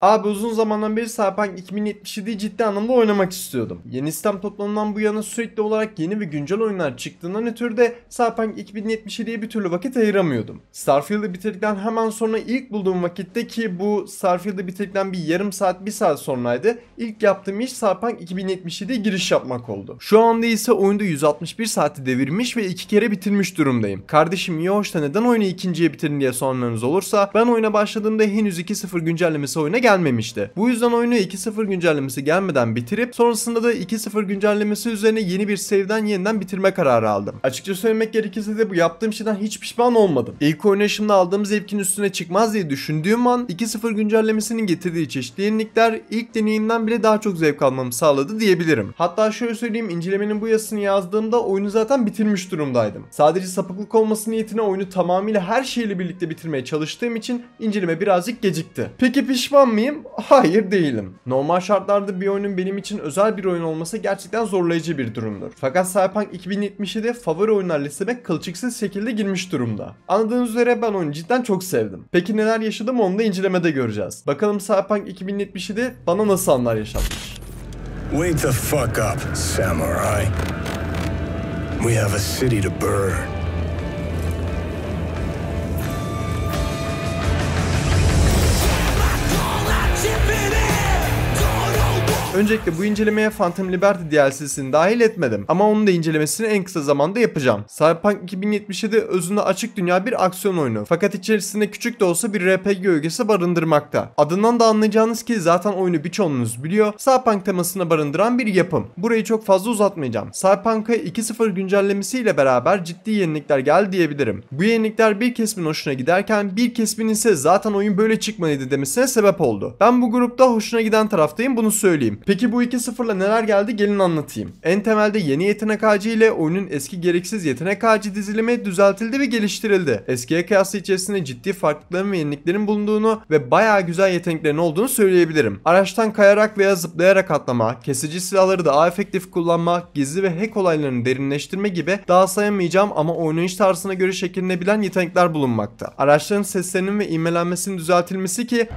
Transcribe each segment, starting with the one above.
Abi uzun zamandan beri Cyberpunk 2077'yi ciddi anlamda oynamak istiyordum. Yeni sistem toplamından bu yana sürekli olarak yeni ve güncel oyunlar çıktığından ötürü de Cyberpunk 2077'ye bir türlü vakit ayıramıyordum. Starfield'ı bitirdikten hemen sonra ilk bulduğum vakitte ki bu Starfield'ı bitirdikten bir yarım saat bir saat sonraydı. ilk yaptığım iş Cyberpunk 2077'ye giriş yapmak oldu. Şu anda ise oyunda 161 saati devirmiş ve iki kere bitirmiş durumdayım. Kardeşim iyi hoş neden oyunu ikinciye bitirin diye sormanız olursa ben oyuna başladığımda henüz 2.0 güncellemesi oyuna gelmemişti. Bu yüzden oyunu 2.0 güncellemesi gelmeden bitirip sonrasında da 2.0 güncellemesi üzerine yeni bir save'den yeniden bitirme kararı aldım. Açıkça söylemek gerekirse de bu yaptığım şeyden hiç pişman olmadım. İlk oynayışımda aldığım zevkin üstüne çıkmaz diye düşündüğüm an 2.0 güncellemesinin getirdiği çeşitli yenilikler ilk deneyimden bile daha çok zevk almamı sağladı diyebilirim. Hatta şöyle söyleyeyim incelemenin bu yazısını yazdığımda oyunu zaten bitirmiş durumdaydım. Sadece sapıklık olması niyetine oyunu tamamıyla her şeyle birlikte bitirmeye çalıştığım için inceleme birazcık gecikti. Peki pişman mı? mıyım? Hayır değilim. Normal şartlarda bir oyunun benim için özel bir oyun olması gerçekten zorlayıcı bir durumdur. Fakat Cyberpunk 2077 favori oyunlar listeme kılçıksız şekilde girmiş durumda. Anladığınız üzere ben oyunu cidden çok sevdim. Peki neler yaşadım onu da incelemede göreceğiz. Bakalım Cyberpunk 2077 bana nasıl anlar yaşatmış. Wake the fuck up, samurai. We have a city to burn. Öncelikle bu incelemeye Phantom Liberty DLC'sini dahil etmedim ama onun da incelemesini en kısa zamanda yapacağım. Cyberpunk 2077 özünde açık dünya bir aksiyon oyunu fakat içerisinde küçük de olsa bir RPG ögesi barındırmakta. Adından da anlayacağınız ki zaten oyunu birçoğunuz biliyor Cyberpunk temasını barındıran bir yapım. Burayı çok fazla uzatmayacağım. Cyberpunk'a 2.0 güncellemesiyle beraber ciddi yenilikler geldi diyebilirim. Bu yenilikler bir kesimin hoşuna giderken bir kesimin ise zaten oyun böyle çıkmalıydı demesine sebep oldu. Ben bu grupta hoşuna giden taraftayım bunu söyleyeyim. Peki bu 2.0'la neler geldi gelin anlatayım. En temelde yeni yetenek ağacı ile oyunun eski gereksiz yetenek ağacı dizilimi düzeltildi ve geliştirildi. Eskiye kıyasla içerisinde ciddi farklılıkların ve yeniliklerin bulunduğunu ve bayağı güzel yeteneklerin olduğunu söyleyebilirim. Araçtan kayarak veya zıplayarak atlama, kesici silahları daha efektif kullanma, gizli ve hack olaylarını derinleştirme gibi daha sayamayacağım ama oynayış tarzına göre şekillenebilen yetenekler bulunmakta. Araçların seslerinin ve imelenmesinin düzeltilmesi ki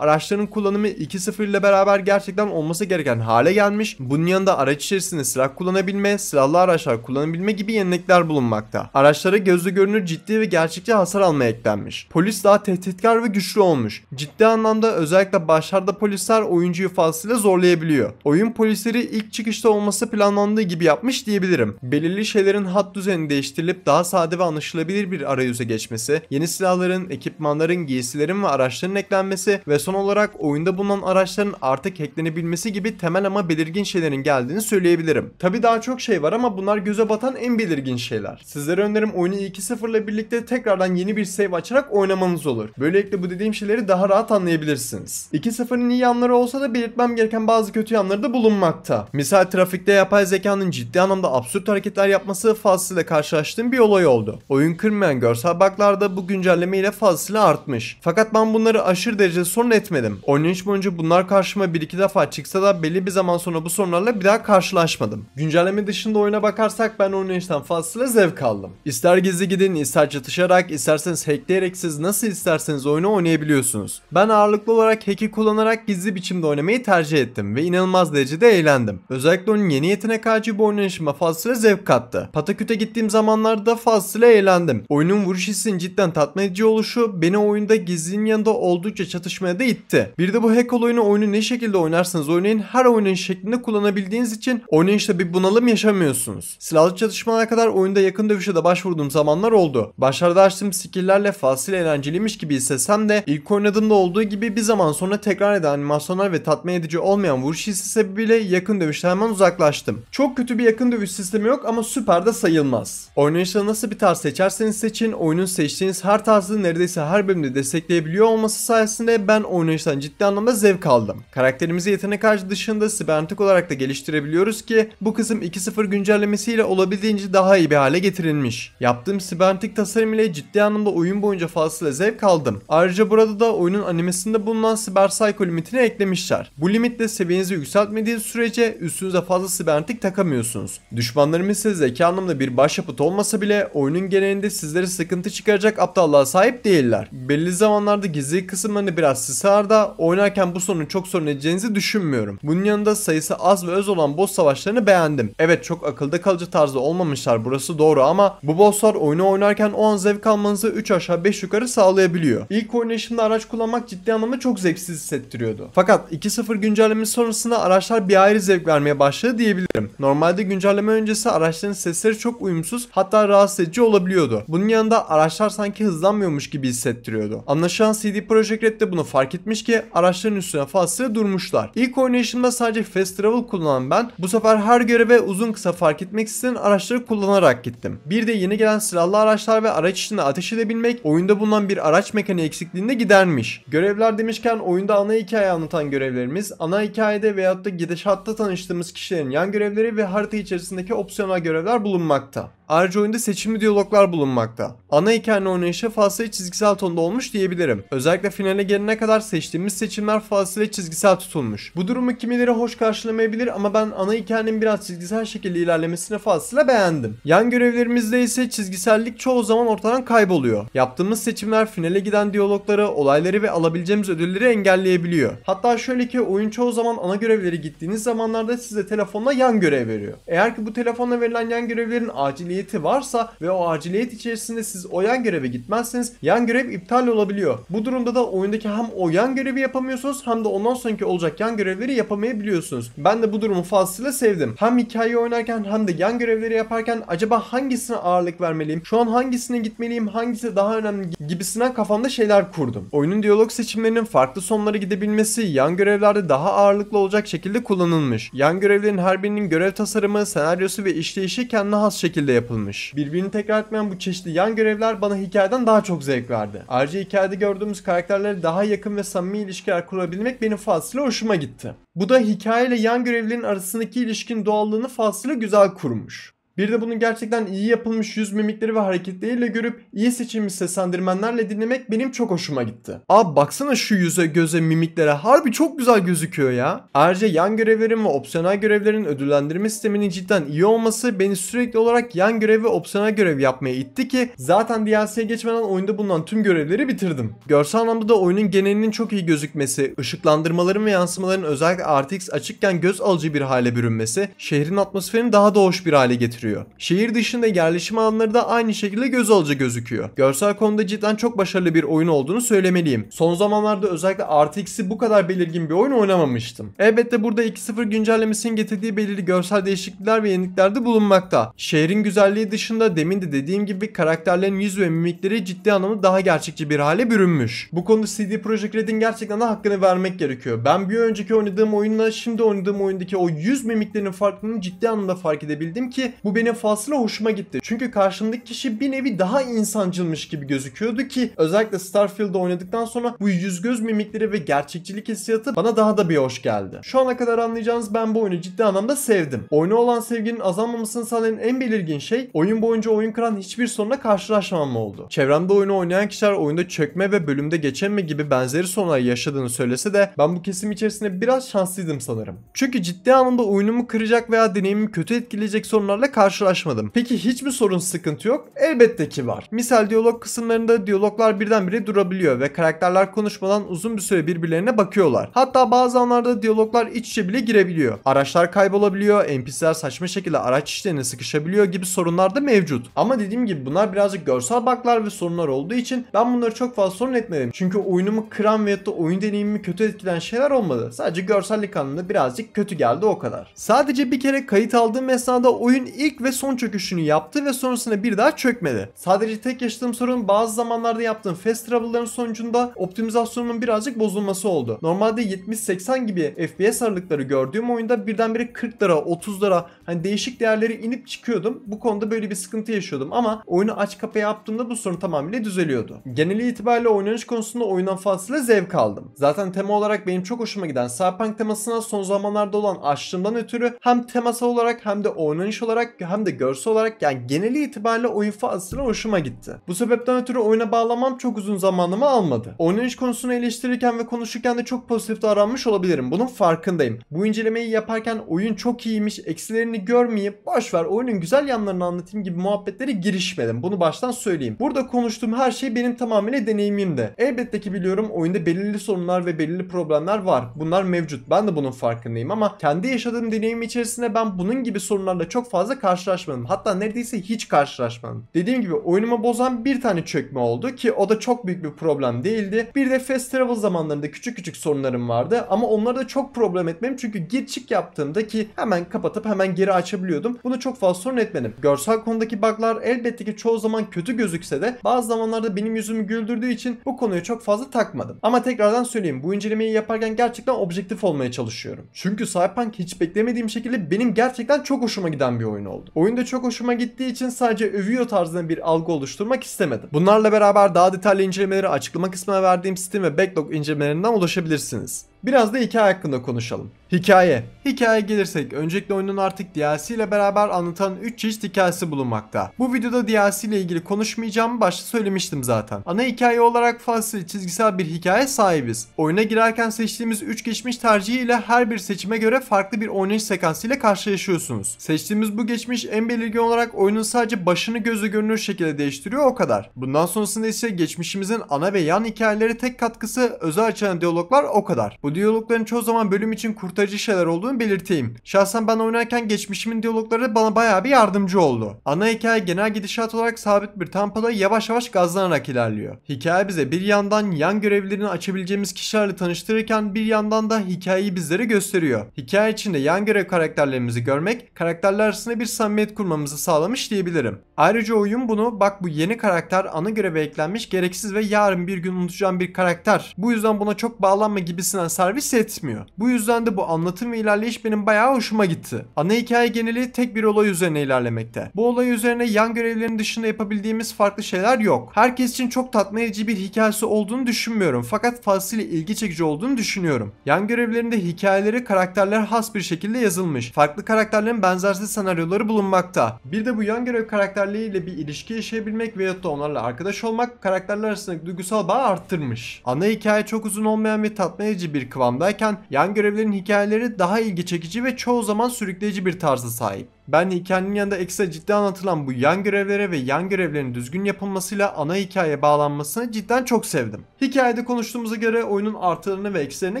araçların kullanımı 2.0 ile beraber gerçekten olması gereken hale gelmiş. Bunun yanında araç içerisinde silah kullanabilme, silahlı araçlar kullanabilme gibi yenilikler bulunmakta. Araçlara gözle görünür ciddi ve gerçekçi hasar almaya eklenmiş. Polis daha tehditkar ve güçlü olmuş. Ciddi anlamda özellikle başlarda polisler oyuncuyu fazlasıyla zorlayabiliyor. Oyun polisleri ilk çıkışta olması planlandığı gibi yapmış diyebilirim. Belirli şeylerin hat düzeni değiştirilip daha sade ve anlaşılabilir bir arayüze geçmesi, yeni silahların, ekipmanların, giysilerin ve araçların eklenmesi ve son son olarak oyunda bulunan araçların artık hacklenebilmesi gibi temel ama belirgin şeylerin geldiğini söyleyebilirim. Tabi daha çok şey var ama bunlar göze batan en belirgin şeyler. Sizlere önerim oyunu 2.0 ile birlikte tekrardan yeni bir save açarak oynamanız olur. Böylelikle bu dediğim şeyleri daha rahat anlayabilirsiniz. 2.0'ın iyi yanları olsa da belirtmem gereken bazı kötü yanları da bulunmakta. Misal trafikte yapay zekanın ciddi anlamda absürt hareketler yapması fazlasıyla karşılaştığım bir olay oldu. Oyun kırmayan görsel bug'lar bu güncelleme ile fazlasıyla artmış. Fakat ben bunları aşırı derece sorun etmedim. Oynayış boyunca bunlar karşıma bir iki defa çıksa da belli bir zaman sonra bu sorunlarla bir daha karşılaşmadım. Güncelleme dışında oyuna bakarsak ben oynayıştan fazlasıyla zevk aldım. İster gizli gidin, ister çatışarak, isterseniz hackleyerek siz nasıl isterseniz oyunu oynayabiliyorsunuz. Ben ağırlıklı olarak hack'i kullanarak gizli biçimde oynamayı tercih ettim ve inanılmaz derecede eğlendim. Özellikle onun yeni yetenek ağacı bu oynayışıma fazlasıyla zevk kattı. Pataküt'e gittiğim zamanlarda fazlasıyla eğlendim. Oyunun vuruş hissinin cidden tatmin edici oluşu beni oyunda gizlinin yanında oldukça çatışmaya da itti. Bir de bu hack olayını oyunu ne şekilde oynarsanız oynayın her oyunun şeklinde kullanabildiğiniz için oynayışta bir bunalım yaşamıyorsunuz. Silahlı çatışmalara kadar oyunda yakın dövüşe de başvurduğum zamanlar oldu. Başlarda açtığım skill'lerle fasil eğlenceliymiş gibi hissetsem de ilk oynadığımda olduğu gibi bir zaman sonra tekrar eden animasyonlar ve tatmin edici olmayan vuruş hissi sebebiyle yakın dövüşten hemen uzaklaştım. Çok kötü bir yakın dövüş sistemi yok ama süper de sayılmaz. Oynayışta nasıl bir tarz seçerseniz seçin oyunun seçtiğiniz her tarzı neredeyse her bölümde destekleyebiliyor olması sayesinde ben oyun oynayıştan ciddi anlamda zevk aldım. Karakterimizi yetenek harcı dışında sibernetik olarak da geliştirebiliyoruz ki bu kısım 2.0 güncellemesiyle olabildiğince daha iyi bir hale getirilmiş. Yaptığım sibernetik tasarım ile ciddi anlamda oyun boyunca fazlasıyla zevk aldım. Ayrıca burada da oyunun animesinde bulunan siber psycho limitini eklemişler. Bu limitle seviyenizi yükseltmediğiniz sürece üstünüze fazla sibernetik takamıyorsunuz. Düşmanlarımız ise zeka anlamda bir başyapıt olmasa bile oyunun genelinde sizlere sıkıntı çıkaracak aptallığa sahip değiller. Belli zamanlarda gizli kısımlarını biraz siz Bilgisayarda oynarken bu sorunu çok sorun edeceğinizi düşünmüyorum. Bunun yanında sayısı az ve öz olan boss savaşlarını beğendim. Evet çok akılda kalıcı tarzda olmamışlar burası doğru ama bu bosslar oyunu oynarken o an zevk almanızı 3 aşağı 5 yukarı sağlayabiliyor. İlk oynayışımda araç kullanmak ciddi anlamda çok zevksiz hissettiriyordu. Fakat 2.0 güncellemesi sonrasında araçlar bir ayrı zevk vermeye başladı diyebilirim. Normalde güncelleme öncesi araçların sesleri çok uyumsuz hatta rahatsız edici olabiliyordu. Bunun yanında araçlar sanki hızlanmıyormuş gibi hissettiriyordu. Anlaşılan CD Projekt Red de bunu fark fark etmiş ki araçların üstüne fazla durmuşlar. İlk oynayışımda sadece fast travel kullanan ben bu sefer her göreve uzun kısa fark etmek isteyen araçları kullanarak gittim. Bir de yeni gelen silahlı araçlar ve araç içinde ateş edebilmek oyunda bulunan bir araç mekaniği eksikliğinde gidermiş. Görevler demişken oyunda ana hikaye anlatan görevlerimiz, ana hikayede veyahut da gidişatta tanıştığımız kişilerin yan görevleri ve harita içerisindeki opsiyonel görevler bulunmakta. Ayrıca oyunda seçimli diyaloglar bulunmakta. Ana hikayenin oynayışı fazla çizgisel tonda olmuş diyebilirim. Özellikle finale gelene kadar kadar seçtiğimiz seçimler fazlasıyla çizgisel tutulmuş. Bu durumu kimileri hoş karşılamayabilir ama ben ana hikayenin biraz çizgisel şekilde ilerlemesine fazla beğendim. Yan görevlerimizde ise çizgisellik çoğu zaman ortadan kayboluyor. Yaptığımız seçimler finale giden diyalogları, olayları ve alabileceğimiz ödülleri engelleyebiliyor. Hatta şöyle ki oyun çoğu zaman ana görevleri gittiğiniz zamanlarda size telefonla yan görev veriyor. Eğer ki bu telefonla verilen yan görevlerin aciliyeti varsa ve o aciliyet içerisinde siz o yan göreve gitmezseniz yan görev iptal olabiliyor. Bu durumda da oyundaki hem oyun yan görevi yapamıyorsunuz hem de ondan sonraki olacak yan görevleri yapamayabiliyorsunuz. Ben de bu durumu fazlasıyla sevdim. Hem hikayeyi oynarken hem de yan görevleri yaparken acaba hangisine ağırlık vermeliyim? Şu an hangisine gitmeliyim? Hangisi daha önemli gibisinden kafamda şeyler kurdum. Oyunun diyalog seçimlerinin farklı sonlara gidebilmesi yan görevlerde daha ağırlıklı olacak şekilde kullanılmış. Yan görevlerin her birinin görev tasarımı, senaryosu ve işleyişi kendine has şekilde yapılmış. Birbirini tekrar etmeyen bu çeşitli yan görevler bana hikayeden daha çok zevk verdi. Ayrıca hikayede gördüğümüz karakterlere daha yakın ve ve samimi ilişkiler kurabilmek benim Fazl'la hoşuma gitti. Bu da hikayeyle yan görevlerin arasındaki ilişkin doğallığını Fazl'la güzel kurmuş. Bir de bunun gerçekten iyi yapılmış yüz mimikleri ve hareketleriyle görüp iyi seçilmiş seslendirmenlerle dinlemek benim çok hoşuma gitti. Abi baksana şu yüze göze mimiklere harbi çok güzel gözüküyor ya. Ayrıca yan görevlerin ve opsiyonel görevlerin ödüllendirme sisteminin cidden iyi olması beni sürekli olarak yan görev ve opsiyonel görev yapmaya itti ki zaten DLC'ye geçmeden oyunda bulunan tüm görevleri bitirdim. Görsel anlamda da oyunun genelinin çok iyi gözükmesi, ışıklandırmaların ve yansımaların özellikle RTX açıkken göz alıcı bir hale bürünmesi şehrin atmosferini daha da hoş bir hale getiriyor veriyor. Şehir dışında yerleşim alanları da aynı şekilde göz alıcı gözüküyor. Görsel konuda cidden çok başarılı bir oyun olduğunu söylemeliyim. Son zamanlarda özellikle RTX'i bu kadar belirgin bir oyun oynamamıştım. Elbette burada 2.0 güncellemesinin getirdiği belirli görsel değişiklikler ve yeniliklerde bulunmakta. Şehrin güzelliği dışında demin de dediğim gibi karakterlerin yüz ve mimikleri ciddi anlamda daha gerçekçi bir hale bürünmüş. Bu konuda CD Projekt Red'in gerçekten de hakkını vermek gerekiyor. Ben bir önceki oynadığım oyunla şimdi oynadığım oyundaki o yüz mimiklerinin farkını ciddi anlamda fark edebildim ki bu benim fazla hoşuma gitti. Çünkü karşımdaki kişi bir nevi daha insancılmış gibi gözüküyordu ki özellikle Starfield'da oynadıktan sonra bu yüz göz mimikleri ve gerçekçilik hissiyatı bana daha da bir hoş geldi. Şu ana kadar anlayacağınız ben bu oyunu ciddi anlamda sevdim. Oyuna olan sevginin azalmamasını sağlayan en belirgin şey oyun boyunca oyun kıran hiçbir sorunla karşılaşmam oldu. Çevremde oyunu oynayan kişiler oyunda çökme ve bölümde geçeme gibi benzeri sorunlar yaşadığını söylese de ben bu kesim içerisinde biraz şanslıydım sanırım. Çünkü ciddi anlamda oyunumu kıracak veya deneyimimi kötü etkileyecek sorunlarla karşılaşmadım. Peki mi sorun sıkıntı yok? Elbette ki var. Misal diyalog kısımlarında diyaloglar birdenbire durabiliyor ve karakterler konuşmadan uzun bir süre birbirlerine bakıyorlar. Hatta bazı anlarda diyaloglar iç içe bile girebiliyor. Araçlar kaybolabiliyor, NPC'ler saçma şekilde araç işlerine sıkışabiliyor gibi sorunlar da mevcut. Ama dediğim gibi bunlar birazcık görsel baklar ve sorunlar olduğu için ben bunları çok fazla sorun etmedim. Çünkü oyunumu kıran veyahut da oyun deneyimimi kötü etkilen şeyler olmadı. Sadece görsellik anlamında birazcık kötü geldi o kadar. Sadece bir kere kayıt aldığım esnada oyun ilk ilk ve son çöküşünü yaptı ve sonrasında bir daha çökmedi. Sadece tek yaşadığım sorun bazı zamanlarda yaptığım fast travel'ların sonucunda optimizasyonumun birazcık bozulması oldu. Normalde 70-80 gibi FPS aralıkları gördüğüm oyunda birdenbire 40 30 30'lara hani değişik değerleri inip çıkıyordum. Bu konuda böyle bir sıkıntı yaşıyordum ama oyunu aç kapa yaptığımda bu sorun tamamıyla düzeliyordu. Geneli itibariyle oynanış konusunda oyundan fazlasıyla zevk aldım. Zaten tema olarak benim çok hoşuma giden Cyberpunk temasına son zamanlarda olan açlığımdan ötürü hem temasal olarak hem de oynanış olarak hem de görsel olarak yani geneli itibariyle oyun faslına hoşuma gitti. Bu sebepten ötürü oyuna bağlamam çok uzun zamanımı almadı. Oynanış konusunu eleştirirken ve konuşurken de çok pozitif davranmış olabilirim. Bunun farkındayım. Bu incelemeyi yaparken oyun çok iyiymiş, eksilerini görmeyip boşver oyunun güzel yanlarını anlatayım gibi muhabbetlere girişmedim. Bunu baştan söyleyeyim. Burada konuştuğum her şey benim tamamıyla deneyimimde. Elbette ki biliyorum oyunda belirli sorunlar ve belirli problemler var. Bunlar mevcut. Ben de bunun farkındayım ama kendi yaşadığım deneyim içerisinde ben bunun gibi sorunlarla çok fazla karşılaşmadım karşılaşmadım. Hatta neredeyse hiç karşılaşmadım. Dediğim gibi oyunumu bozan bir tane çökme oldu ki o da çok büyük bir problem değildi. Bir de fast travel zamanlarında küçük küçük sorunlarım vardı ama onları da çok problem etmem çünkü gir çık yaptığımda ki hemen kapatıp hemen geri açabiliyordum. Bunu çok fazla sorun etmedim. Görsel konudaki bug'lar elbette ki çoğu zaman kötü gözükse de bazı zamanlarda benim yüzümü güldürdüğü için bu konuyu çok fazla takmadım. Ama tekrardan söyleyeyim bu incelemeyi yaparken gerçekten objektif olmaya çalışıyorum. Çünkü Cyberpunk hiç beklemediğim şekilde benim gerçekten çok hoşuma giden bir oyun oldu oldu. Oyunda çok hoşuma gittiği için sadece övüyor tarzında bir algı oluşturmak istemedim. Bunlarla beraber daha detaylı incelemeleri açıklama kısmına verdiğim Steam ve Backlog incelemelerinden ulaşabilirsiniz. Biraz da hikaye hakkında konuşalım. Hikaye. Hikaye gelirsek öncelikle oyunun artık DLC ile beraber anlatan 3 çeşit hikayesi bulunmakta. Bu videoda DLC ile ilgili konuşmayacağımı başta söylemiştim zaten. Ana hikaye olarak fasıl çizgisel bir hikaye sahibiz. Oyuna girerken seçtiğimiz 3 geçmiş tercihi ile her bir seçime göre farklı bir oynayış sekansı ile karşılaşıyorsunuz. Seçtiğimiz bu geçmiş en belirgin olarak oyunun sadece başını gözü görünür şekilde değiştiriyor o kadar. Bundan sonrasında ise geçmişimizin ana ve yan hikayeleri tek katkısı özel açılan diyaloglar o kadar. Bu diyalogların çoğu zaman bölüm için kurtarılmıştır kurtarıcı şeyler olduğunu belirteyim. Şahsen ben oynarken geçmişimin diyalogları bana bayağı bir yardımcı oldu. Ana hikaye genel gidişat olarak sabit bir tempoda yavaş yavaş gazlanarak ilerliyor. Hikaye bize bir yandan yan görevlerini açabileceğimiz kişilerle tanıştırırken bir yandan da hikayeyi bizlere gösteriyor. Hikaye içinde yan görev karakterlerimizi görmek karakterler arasında bir samimiyet kurmamızı sağlamış diyebilirim. Ayrıca oyun bunu bak bu yeni karakter ana göreve eklenmiş gereksiz ve yarın bir gün unutacağım bir karakter. Bu yüzden buna çok bağlanma gibisinden servis etmiyor. Bu yüzden de bu anlatım ve ilerleyiş benim bayağı hoşuma gitti. Ana hikaye geneli tek bir olay üzerine ilerlemekte. Bu olay üzerine yan görevlerin dışında yapabildiğimiz farklı şeyler yok. Herkes için çok tatmin bir hikayesi olduğunu düşünmüyorum fakat fazlasıyla ilgi çekici olduğunu düşünüyorum. Yan görevlerinde hikayeleri karakterler has bir şekilde yazılmış. Farklı karakterlerin benzersiz senaryoları bulunmakta. Bir de bu yan görev karakterleriyle bir ilişki yaşayabilmek veyahut da onlarla arkadaş olmak karakterler arasındaki duygusal bağı arttırmış. Ana hikaye çok uzun olmayan ve tatmin bir kıvamdayken yan görevlerin hikaye hikayeleri daha ilgi çekici ve çoğu zaman sürükleyici bir tarza sahip. Ben hikayenin yanında ekstra ciddi anlatılan bu yan görevlere ve yan görevlerin düzgün yapılmasıyla ana hikaye bağlanmasını cidden çok sevdim. Hikayede konuştuğumuza göre oyunun artılarını ve eksilerine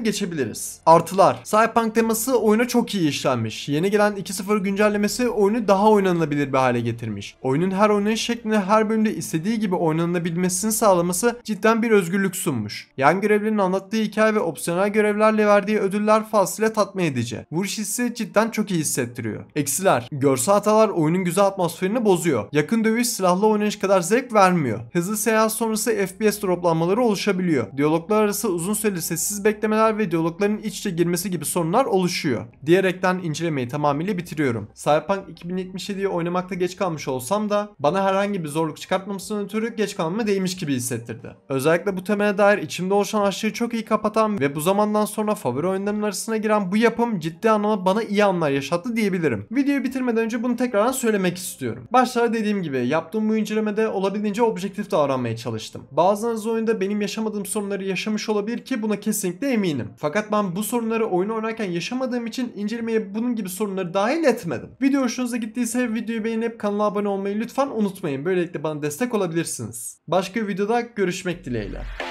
geçebiliriz. Artılar. Cyberpunk teması oyuna çok iyi işlenmiş. Yeni gelen 2.0 güncellemesi oyunu daha oynanılabilir bir hale getirmiş. Oyunun her oynayış şeklini her bölümde istediği gibi oynanabilmesini sağlaması cidden bir özgürlük sunmuş. Yan görevlerin anlattığı hikaye ve opsiyonel görevlerle verdiği ödüller fazla tatmin edici. Vuruş hissi cidden çok iyi hissettiriyor. Eksiler. Görsel hatalar oyunun güzel atmosferini bozuyor. Yakın dövüş silahlı oynayış kadar zevk vermiyor. Hızlı seyahat sonrası FPS droplanmaları oluşabiliyor. Diyaloglar arası uzun süreli sessiz beklemeler ve diyalogların iç içe girmesi gibi sorunlar oluşuyor. Diyerekten incelemeyi tamamıyla bitiriyorum. Cyberpunk 2077'yi oynamakta geç kalmış olsam da bana herhangi bir zorluk çıkartmamasının ötürü geç kalmamı değmiş gibi hissettirdi. Özellikle bu temele dair içimde oluşan açlığı çok iyi kapatan ve bu zamandan sonra favori oyunların arasına giren bu yapım ciddi anlamda bana iyi anlar yaşattı diyebilirim. Videoyu bitirme geçmeden önce bunu tekrardan söylemek istiyorum. Başlarda dediğim gibi yaptığım bu incelemede olabildiğince objektif davranmaya çalıştım. Bazılarınız oyunda benim yaşamadığım sorunları yaşamış olabilir ki buna kesinlikle eminim. Fakat ben bu sorunları oyunu oynarken yaşamadığım için incelemeye bunun gibi sorunları dahil etmedim. Video hoşunuza gittiyse videoyu beğenip kanala abone olmayı lütfen unutmayın. Böylelikle bana destek olabilirsiniz. Başka bir videoda görüşmek dileğiyle.